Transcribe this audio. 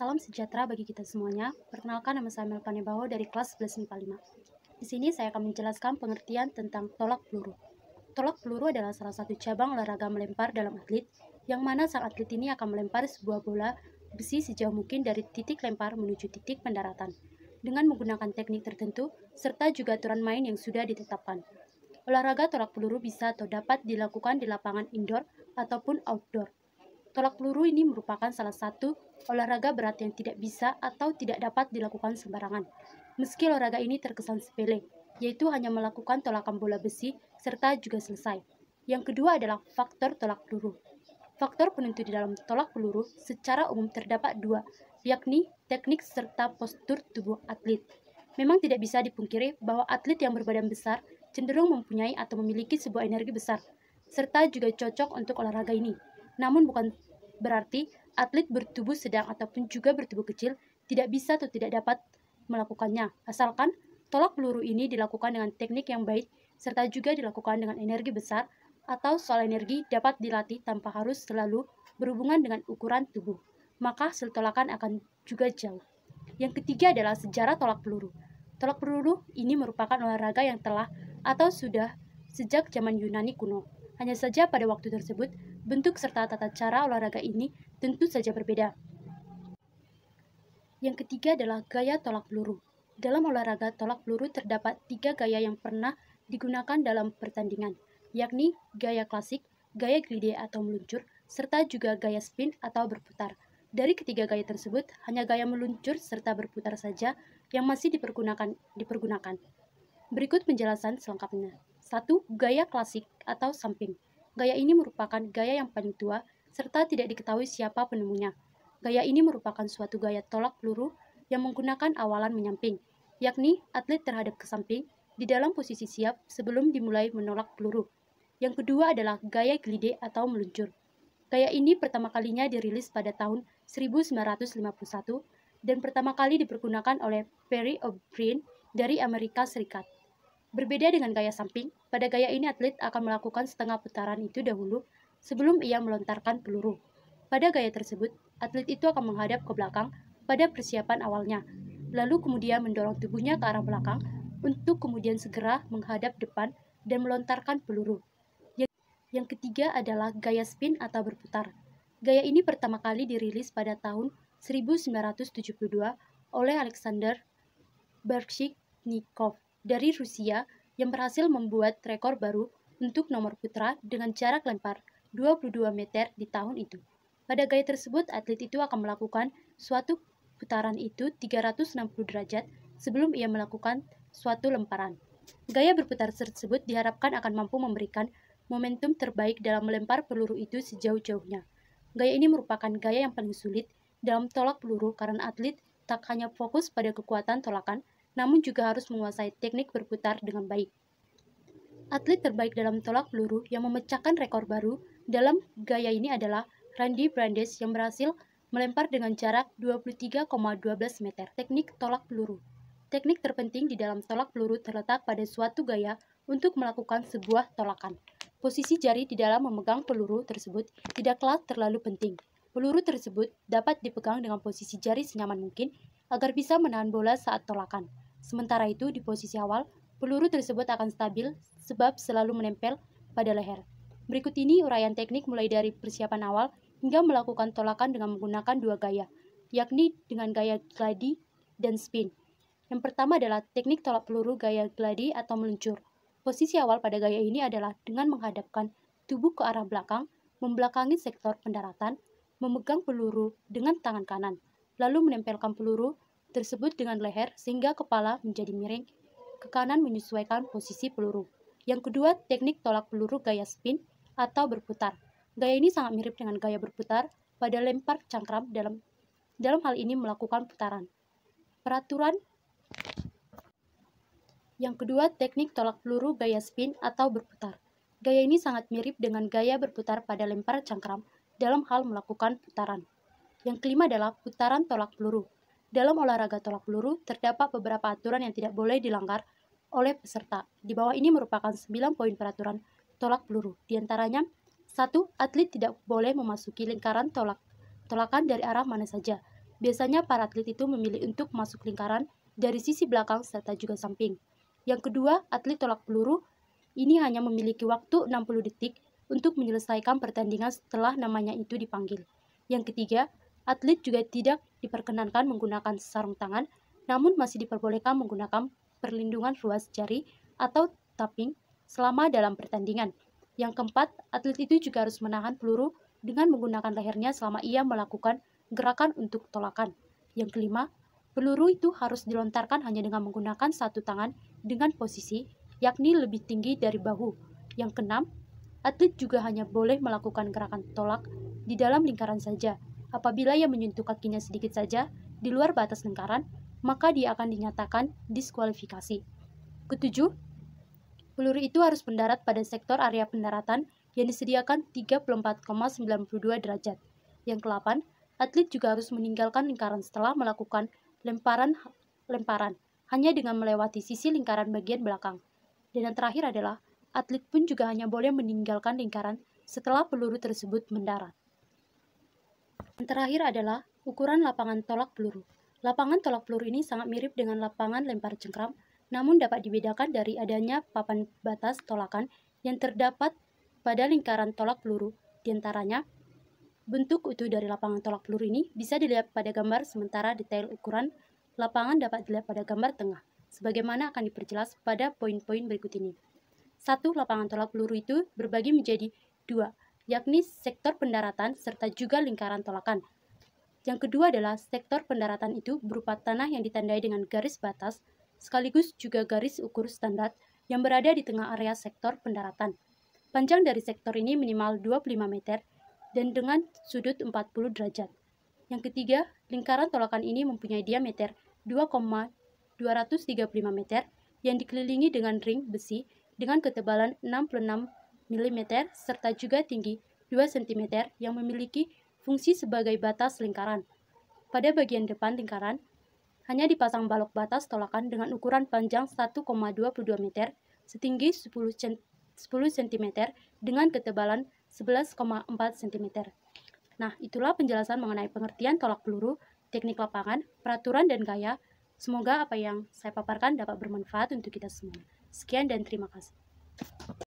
Salam sejahtera bagi kita semuanya. Perkenalkan nama saya Mel Panebawa dari kelas 11 MIPA Di sini saya akan menjelaskan pengertian tentang tolak peluru. Tolak peluru adalah salah satu cabang olahraga melempar dalam atlet, yang mana sang atlet ini akan melempar sebuah bola besi sejauh mungkin dari titik lempar menuju titik pendaratan, dengan menggunakan teknik tertentu serta juga aturan main yang sudah ditetapkan. Olahraga tolak peluru bisa atau dapat dilakukan di lapangan indoor ataupun outdoor Tolak peluru ini merupakan salah satu olahraga berat yang tidak bisa atau tidak dapat dilakukan sembarangan. Meski olahraga ini terkesan sepele, yaitu hanya melakukan tolakan bola besi serta juga selesai. Yang kedua adalah faktor tolak peluru. Faktor penentu di dalam tolak peluru secara umum terdapat dua, yakni teknik serta postur tubuh atlet. Memang tidak bisa dipungkiri bahwa atlet yang berbadan besar cenderung mempunyai atau memiliki sebuah energi besar, serta juga cocok untuk olahraga ini. Namun bukan berarti atlet bertubuh sedang ataupun juga bertubuh kecil tidak bisa atau tidak dapat melakukannya, asalkan tolak peluru ini dilakukan dengan teknik yang baik serta juga dilakukan dengan energi besar atau soal energi dapat dilatih tanpa harus selalu berhubungan dengan ukuran tubuh, maka hasil tolakan akan juga jauh. Yang ketiga adalah sejarah tolak peluru. Tolak peluru ini merupakan olahraga yang telah atau sudah sejak zaman Yunani kuno. Hanya saja pada waktu tersebut bentuk serta tata cara olahraga ini tentu saja berbeda. Yang ketiga adalah gaya tolak peluru. Dalam olahraga tolak peluru terdapat tiga gaya yang pernah digunakan dalam pertandingan, yakni gaya klasik, gaya glide atau meluncur, serta juga gaya spin atau berputar. Dari ketiga gaya tersebut, hanya gaya meluncur serta berputar saja yang masih dipergunakan. dipergunakan. Berikut penjelasan selengkapnya. 1. Gaya klasik atau samping. Gaya ini merupakan gaya yang paling tua serta tidak diketahui siapa penemunya. Gaya ini merupakan suatu gaya tolak peluru yang menggunakan awalan menyamping, yakni atlet terhadap ke samping di dalam posisi siap sebelum dimulai menolak peluru. Yang kedua adalah gaya glide atau meluncur. Gaya ini pertama kalinya dirilis pada tahun 1951 dan pertama kali dipergunakan oleh Perry O'Brien dari Amerika Serikat. Berbeda dengan gaya samping, pada gaya ini atlet akan melakukan setengah putaran itu dahulu sebelum ia melontarkan peluru. Pada gaya tersebut, atlet itu akan menghadap ke belakang pada persiapan awalnya, lalu kemudian mendorong tubuhnya ke arah belakang untuk kemudian segera menghadap depan dan melontarkan peluru. Yang ketiga adalah gaya spin atau berputar. Gaya ini pertama kali dirilis pada tahun 1972 oleh Alexander Bershiknikov dari Rusia yang berhasil membuat rekor baru untuk nomor putra dengan jarak lempar 22 meter di tahun itu. Pada gaya tersebut, atlet itu akan melakukan suatu putaran itu 360 derajat sebelum ia melakukan suatu lemparan. Gaya berputar tersebut diharapkan akan mampu memberikan momentum terbaik dalam melempar peluru itu sejauh-jauhnya. Gaya ini merupakan gaya yang paling sulit dalam tolak peluru karena atlet tak hanya fokus pada kekuatan tolakan, namun juga harus menguasai teknik berputar dengan baik. Atlet terbaik dalam tolak peluru yang memecahkan rekor baru dalam gaya ini adalah Randy Brandes yang berhasil melempar dengan jarak 23,12 meter. Teknik tolak peluru Teknik terpenting di dalam tolak peluru terletak pada suatu gaya untuk melakukan sebuah tolakan. Posisi jari di dalam memegang peluru tersebut tidaklah terlalu penting. Peluru tersebut dapat dipegang dengan posisi jari senyaman mungkin agar bisa menahan bola saat tolakan. Sementara itu, di posisi awal, peluru tersebut akan stabil sebab selalu menempel pada leher. Berikut ini uraian teknik mulai dari persiapan awal hingga melakukan tolakan dengan menggunakan dua gaya, yakni dengan gaya gladi dan spin. Yang pertama adalah teknik tolak peluru gaya gladi atau meluncur. Posisi awal pada gaya ini adalah dengan menghadapkan tubuh ke arah belakang, membelakangi sektor pendaratan, memegang peluru dengan tangan kanan, lalu menempelkan peluru tersebut dengan leher sehingga kepala menjadi miring ke kanan menyesuaikan posisi peluru. Yang kedua, teknik tolak peluru gaya spin atau berputar. Gaya ini sangat mirip dengan gaya berputar pada lempar cangkram dalam dalam hal ini melakukan putaran. Peraturan yang kedua, teknik tolak peluru gaya spin atau berputar. Gaya ini sangat mirip dengan gaya berputar pada lempar cangkram dalam hal melakukan putaran. Yang kelima adalah putaran tolak peluru. Dalam olahraga tolak peluru, terdapat beberapa aturan yang tidak boleh dilanggar oleh peserta. Di bawah ini merupakan 9 poin peraturan tolak peluru. Di antaranya, 1. Atlet tidak boleh memasuki lingkaran tolak tolakan dari arah mana saja. Biasanya para atlet itu memilih untuk masuk lingkaran dari sisi belakang serta juga samping. Yang kedua, atlet tolak peluru ini hanya memiliki waktu 60 detik untuk menyelesaikan pertandingan setelah namanya itu dipanggil. Yang ketiga, Atlet juga tidak diperkenankan menggunakan sarung tangan, namun masih diperbolehkan menggunakan perlindungan ruas jari atau tapping selama dalam pertandingan. Yang keempat, atlet itu juga harus menahan peluru dengan menggunakan lehernya selama ia melakukan gerakan untuk tolakan. Yang kelima, peluru itu harus dilontarkan hanya dengan menggunakan satu tangan dengan posisi, yakni lebih tinggi dari bahu. Yang keenam, atlet juga hanya boleh melakukan gerakan tolak di dalam lingkaran saja, Apabila ia menyentuh kakinya sedikit saja di luar batas lingkaran, maka dia akan dinyatakan diskualifikasi. Ketujuh, peluru itu harus mendarat pada sektor area pendaratan yang disediakan 34,92 derajat. Yang kelapan, atlet juga harus meninggalkan lingkaran setelah melakukan lemparan lemparan hanya dengan melewati sisi lingkaran bagian belakang. Dan yang terakhir adalah atlet pun juga hanya boleh meninggalkan lingkaran setelah peluru tersebut mendarat. Yang terakhir adalah ukuran lapangan tolak peluru. Lapangan tolak peluru ini sangat mirip dengan lapangan lempar cengkram, namun dapat dibedakan dari adanya papan batas tolakan yang terdapat pada lingkaran tolak peluru. Di antaranya, bentuk utuh dari lapangan tolak peluru ini bisa dilihat pada gambar, sementara detail ukuran lapangan dapat dilihat pada gambar tengah, sebagaimana akan diperjelas pada poin-poin berikut ini. Satu Lapangan tolak peluru itu berbagi menjadi dua, yakni sektor pendaratan serta juga lingkaran tolakan. Yang kedua adalah sektor pendaratan itu berupa tanah yang ditandai dengan garis batas sekaligus juga garis ukur standar yang berada di tengah area sektor pendaratan. Panjang dari sektor ini minimal 25 meter dan dengan sudut 40 derajat. Yang ketiga, lingkaran tolakan ini mempunyai diameter 2,235 meter yang dikelilingi dengan ring besi dengan ketebalan 66 mm serta juga tinggi 2 cm yang memiliki fungsi sebagai batas lingkaran. Pada bagian depan lingkaran, hanya dipasang balok batas tolakan dengan ukuran panjang 1,22 meter, setinggi 10 cm dengan ketebalan 11,4 cm. Nah, itulah penjelasan mengenai pengertian tolak peluru, teknik lapangan, peraturan dan gaya. Semoga apa yang saya paparkan dapat bermanfaat untuk kita semua. Sekian dan terima kasih.